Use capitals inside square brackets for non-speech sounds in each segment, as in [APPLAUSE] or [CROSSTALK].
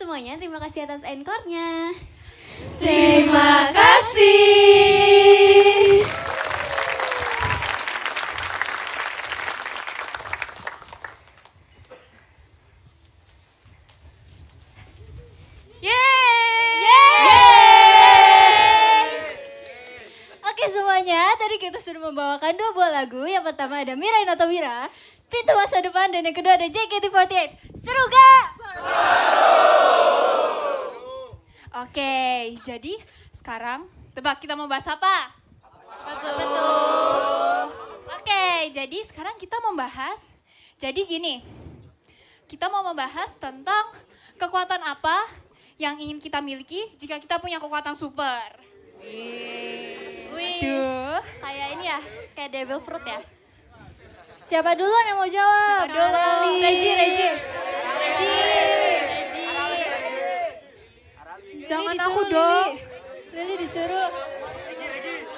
semuanya, terima kasih atas encore-nya. Terima kasih. oke semuanya tadi kita sudah membawakan dua buah lagu. Yang pertama ada Mirai Natomira, Pintu Masa Depan, dan yang kedua ada JKT48. Seru gak? Seru! Oke, jadi sekarang tebak kita mau bahas apa? Apa tuh? Oke, jadi sekarang kita membahas. Jadi gini, kita mau membahas tentang kekuatan apa yang ingin kita miliki jika kita punya kekuatan super. Wih, kayak ini ya, kayak devil fruit ya. Siapa duluan yang mau jawab? Siapa duluan? Reji, Reji. Reji. disuruh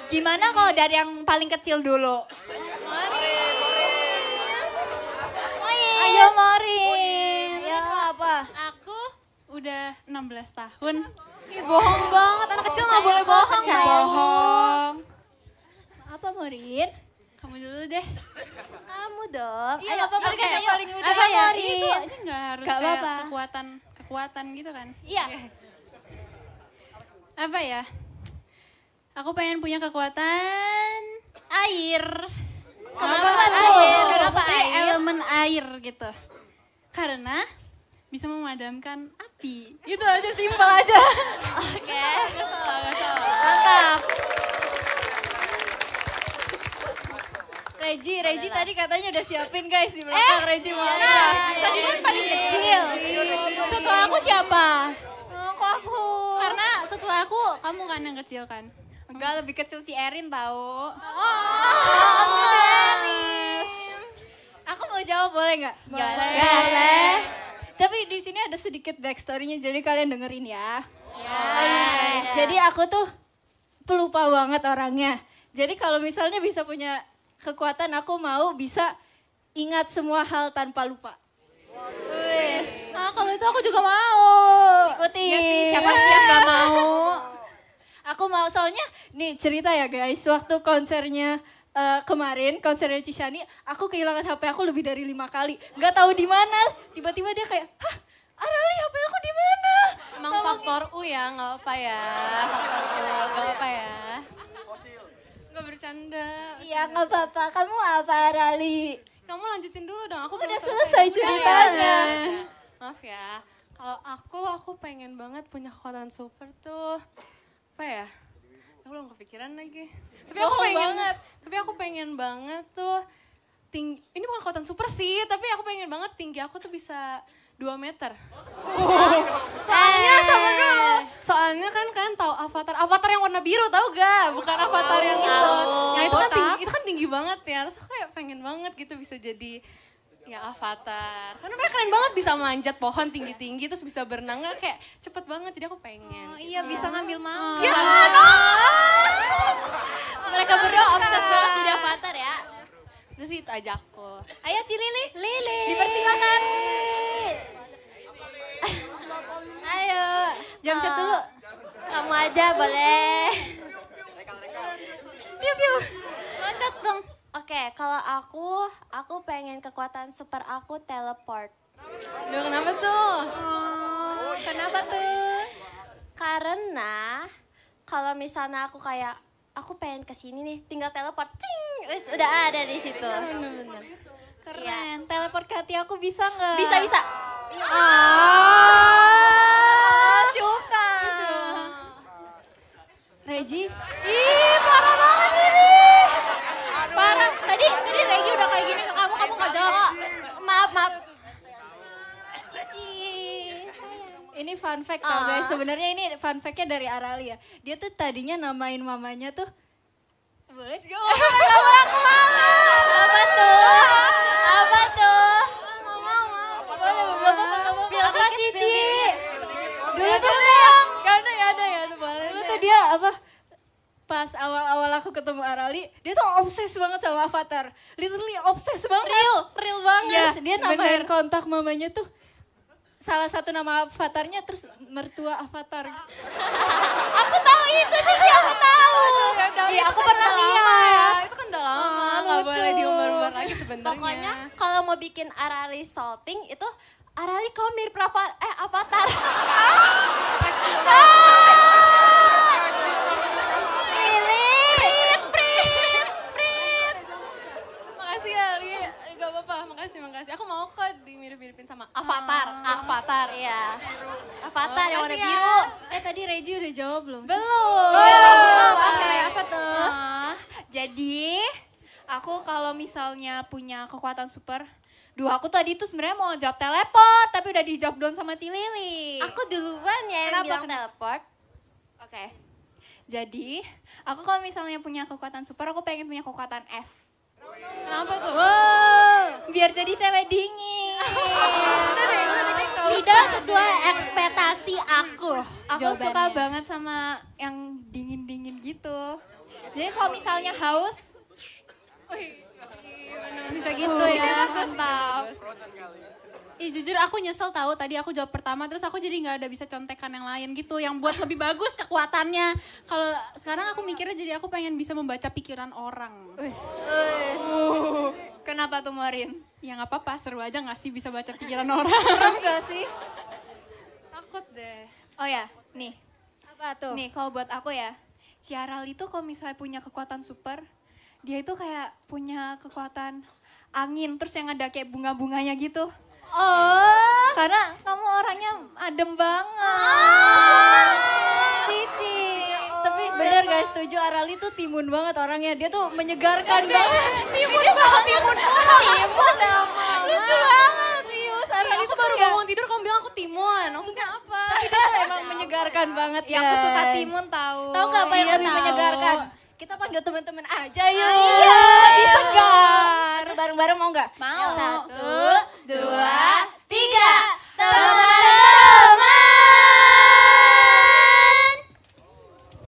gimana kalau dari yang paling kecil dulu Morin Morin ayo Morin ya. apa aku udah 16 tahun Ih, bohong banget anak kecil nggak boleh bohong bohong apa Morin kamu dulu deh kamu dong iya ayo, apa ya, kayak ayo, paling muda apa ya ini tuh ini nggak harus gak kayak apa -apa. kekuatan kekuatan gitu kan iya apa ya Aku pengen punya kekuatan air. Kekuatan oh, air. Kenapa air? Elemen air gitu. Karena bisa memadamkan api. Itu aja simpel aja. Oke. Okay. Mantap. Reji, Reji tadi katanya udah siapin guys di belakang eh, Reji mau iya, iya, iya. Tadi kan paling iya. kecil. Setelah aku siapa? Oh, kok aku? Karena setelah aku kamu kan yang kecil kan. Enggak, hmm. lebih kecil si Erin tahu. Oh, oh Erin. Aku mau jawab boleh nggak? Boleh. boleh. Iya, iya. Tapi di sini ada sedikit backstorynya, jadi kalian dengerin ya. Ya. iya. Jadi aku tuh pelupa banget orangnya. Jadi kalau misalnya bisa punya kekuatan, aku mau bisa ingat semua hal tanpa lupa. Wow. Nah, kalau itu aku juga mau. aku mau soalnya nih cerita ya guys waktu konsernya uh, kemarin konsernya Cishani aku kehilangan HP aku lebih dari lima kali nggak tahu di mana tiba-tiba dia kayak hah Arali HP aku di mana emang Tolongin. faktor U ya nggak apa ya faktor U nggak apa ya nggak bercanda iya nggak apa-apa kamu apa Arali kamu lanjutin dulu dong aku udah selesai, selesai ya, ceritanya ya. maaf ya kalau aku aku pengen banget punya kekuatan super tuh apa ya aku belum kepikiran lagi tapi aku pengen banget tapi aku pengen banget tuh tinggi ini bukan kekuatan super sih tapi aku pengen banget tinggi aku tuh bisa 2 meter soalnya eh. sama dulu soalnya kan kan tahu avatar avatar yang warna biru tahu ga? bukan avatar yang itu nah itu kan tinggi, itu kan tinggi banget ya terus aku kayak pengen banget gitu bisa jadi Ya avatar. Karena mereka keren banget bisa manjat pohon tinggi-tinggi terus bisa berenang gak kayak cepet banget jadi aku pengen. Oh, gitu. iya bisa ngambil mangga. Oh. Ya, Oh. mereka berdua obses banget jadi avatar ya. Terus itu aja aku. Ayo Cilili. Lili. Dipersilakan. Ayo. Jam satu dulu. Ah, kamu aja boleh. Piu piu. Loncat dong okay, kalau aku, aku pengen kekuatan super aku teleport. Duh, kenapa tuh? Oh, kenapa tuh? Karena kalau misalnya aku kayak aku pengen ke sini nih, tinggal teleport, cing, wis udah ada di situ. bener Keren. Ya. Teleport ke hati aku bisa nggak? Bisa, bisa. Oh, oh suka. Reji? ih ini fun fact tau guys. Ah. Sebenarnya ini fun factnya dari Aralia. Dia tuh tadinya namain mamanya tuh boleh? aku [LAUGHS] mama Apa tuh? Apa tuh? Spill apa Cici? Dulu tuh yang gak ya ada ya ada boleh. Dulu tuh dia apa? pas awal-awal aku ketemu Arali, dia tuh obses banget sama Avatar. Literally obses banget. Real, real banget. Ya, dia namain kontak mamanya tuh salah satu nama avatarnya terus mertua avatar. aku tahu itu sih, aku iya, tahu. Iya, aku pernah lihat. Itu kan udah lama, iya, kan kan oh, nggak oh, boleh diumbar-umbar lagi sebenarnya. Pokoknya kalau mau bikin Arari salting itu Arali kau mirip eh avatar. Iya. Avatar oh, yang warna ya? biru. Ya. Eh tadi Reji udah jawab belum? Belum. Oh, belum. Oke, okay, apa tuh? Uh, jadi aku kalau misalnya punya kekuatan super, Duh aku tadi tuh sebenarnya mau jawab teleport, tapi udah dijawab down sama Cilili. Aku duluan ya yang Kenapa? bilang teleport. Oke. Okay. Jadi, aku kalau misalnya punya kekuatan super, aku pengen punya kekuatan es. Kenapa tuh? Wow. Biar jadi cewek dingin. [LAUGHS] sesuai ekspektasi aku. Aku suka banget sama yang dingin-dingin gitu. Jadi kalau misalnya haus, bisa gitu oh, ya, iya. mantap. Ih jujur aku nyesel tahu tadi aku jawab pertama terus aku jadi nggak ada bisa contekan yang lain gitu yang buat lebih bagus kekuatannya. Kalau sekarang aku mikirnya jadi aku pengen bisa membaca pikiran orang. Uh. Uh. Kenapa tuh Marin? Ya nggak apa-apa, seru aja nggak sih bisa baca pikiran [LAUGHS] orang. Seru gak sih? takut deh. Oh ya, nih. Apa tuh? Nih, kalau buat aku ya, Ciaral itu kalau misalnya punya kekuatan super, dia itu kayak punya kekuatan angin, terus yang ada kayak bunga-bunganya gitu. Oh, karena kamu orangnya adem banget. Oh. Cici. Ya Tapi bener guys, setuju Arali tuh timun banget orangnya. Dia tuh menyegarkan banget. Timun banget. Timun, banget. Lucu banget baru ya? bangun tidur kamu bilang aku timun. Maksudnya iya. apa? Tapi emang ya menyegarkan banget ya. Aku suka timun tahu. Tahu nggak apa yang iya, lebih menyegarkan? Kita panggil teman-teman aja ah, yuk. Oh, iya, lebih segar. Bareng-bareng mau nggak? Mau. Satu, dua, tiga. Teman.